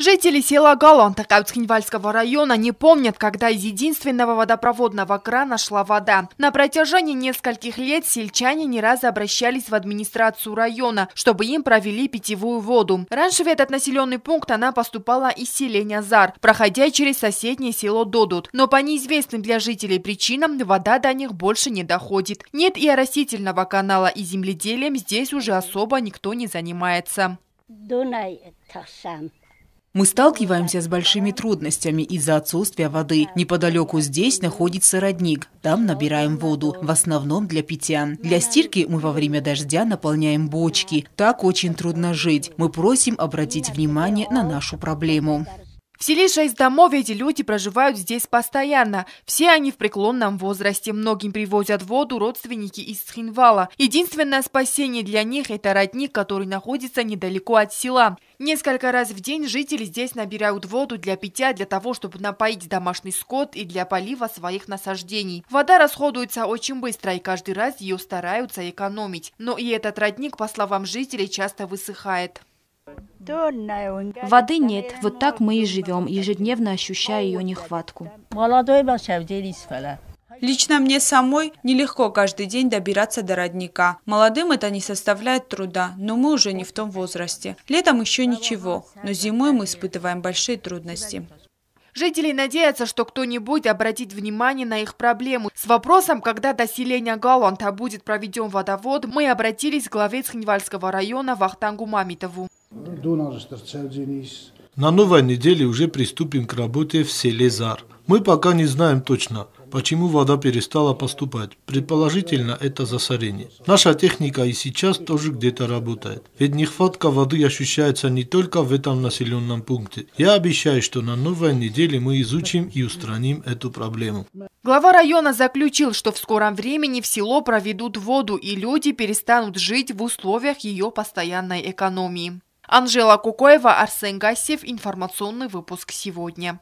Жители села Галанта Каутскинвальского района не помнят, когда из единственного водопроводного крана шла вода. На протяжении нескольких лет сельчане не раз обращались в администрацию района, чтобы им провели питьевую воду. Раньше в этот населенный пункт она поступала из селения Зар, проходя через соседнее село Додут. Но по неизвестным для жителей причинам вода до них больше не доходит. Нет и растительного канала, и земледелием здесь уже особо никто не занимается. Дунай, это сам. Мы сталкиваемся с большими трудностями из-за отсутствия воды. Неподалеку здесь находится родник. Там набираем воду, в основном для питья. Для стирки мы во время дождя наполняем бочки. Так очень трудно жить. Мы просим обратить внимание на нашу проблему. В селе шесть домов эти люди проживают здесь постоянно. Все они в преклонном возрасте. Многим привозят воду родственники из Схинвала. Единственное спасение для них – это родник, который находится недалеко от села. Несколько раз в день жители здесь набирают воду для питья, для того, чтобы напоить домашний скот и для полива своих насаждений. Вода расходуется очень быстро, и каждый раз ее стараются экономить. Но и этот родник, по словам жителей, часто высыхает. Воды нет, вот так мы и живем, ежедневно ощущая ее нехватку. Лично мне самой нелегко каждый день добираться до родника. Молодым это не составляет труда, но мы уже не в том возрасте. Летом еще ничего, но зимой мы испытываем большие трудности. Жители надеются, что кто-нибудь обратит внимание на их проблему. С вопросом, когда до селения Галанта будет проведен водовод, мы обратились к главе Цхневальского района Вахтангу Мамитову. На новой неделе уже приступим к работе в селе Зар. Мы пока не знаем точно, почему вода перестала поступать. Предположительно, это засорение. Наша техника и сейчас тоже где-то работает. Ведь нехватка воды ощущается не только в этом населенном пункте. Я обещаю, что на новой неделе мы изучим и устраним эту проблему. Глава района заключил, что в скором времени в село проведут воду и люди перестанут жить в условиях ее постоянной экономии. Анжела Кукоева, Арсен Гасев. Информационный выпуск сегодня.